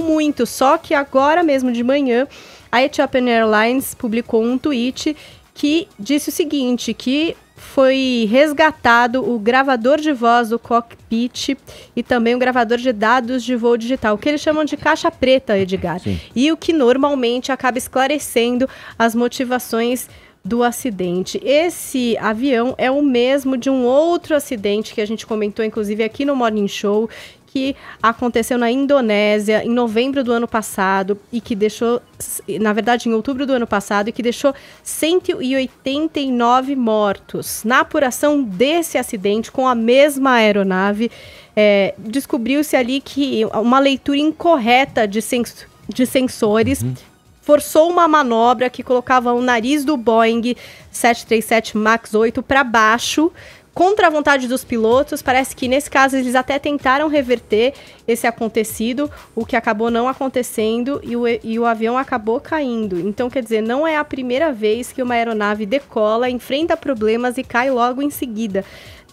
muito. Só que agora mesmo de manhã, a Ethiopian Airlines publicou um tweet que disse o seguinte, que foi resgatado o gravador de voz do cockpit e também o gravador de dados de voo digital, que eles chamam de caixa preta, Edgar. Sim. E o que normalmente acaba esclarecendo as motivações do acidente. Esse avião é o mesmo de um outro acidente que a gente comentou, inclusive, aqui no Morning Show, que aconteceu na Indonésia em novembro do ano passado e que deixou, na verdade, em outubro do ano passado, e que deixou 189 mortos. Na apuração desse acidente com a mesma aeronave, é, descobriu-se ali que uma leitura incorreta de, sens de sensores. Uhum forçou uma manobra que colocava o nariz do Boeing 737 MAX 8 para baixo, contra a vontade dos pilotos. Parece que nesse caso eles até tentaram reverter esse acontecido, o que acabou não acontecendo e o, e o avião acabou caindo. Então, quer dizer, não é a primeira vez que uma aeronave decola, enfrenta problemas e cai logo em seguida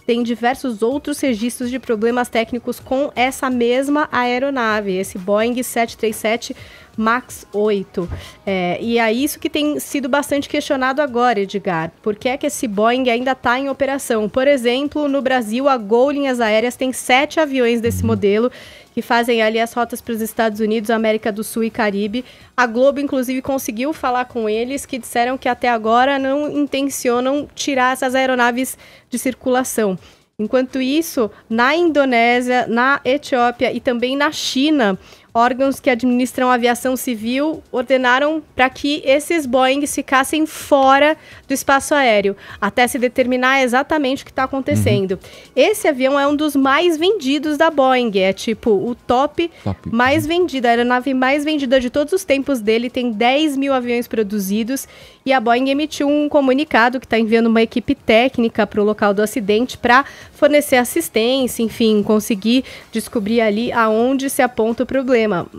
tem diversos outros registros de problemas técnicos com essa mesma aeronave, esse Boeing 737 MAX 8. É, e é isso que tem sido bastante questionado agora, Edgar. Por que é que esse Boeing ainda está em operação? Por exemplo, no Brasil, a Gol Linhas Aéreas tem sete aviões desse modelo que fazem ali as rotas para os Estados Unidos, América do Sul e Caribe. A Globo, inclusive, conseguiu falar com eles, que disseram que até agora não intencionam tirar essas aeronaves de circulação. Enquanto isso, na Indonésia, na Etiópia e também na China, órgãos que administram a aviação civil ordenaram para que esses Boeings ficassem fora do espaço aéreo, até se determinar exatamente o que está acontecendo. Uhum. Esse avião é um dos mais vendidos da Boeing, é tipo o top, top. mais vendido, a aeronave mais vendida de todos os tempos dele, tem 10 mil aviões produzidos e a Boeing emitiu um comunicado que está enviando uma equipe técnica para o local do acidente para fornecer assistência, enfim, conseguir descobrir ali aonde se aponta o problema. テ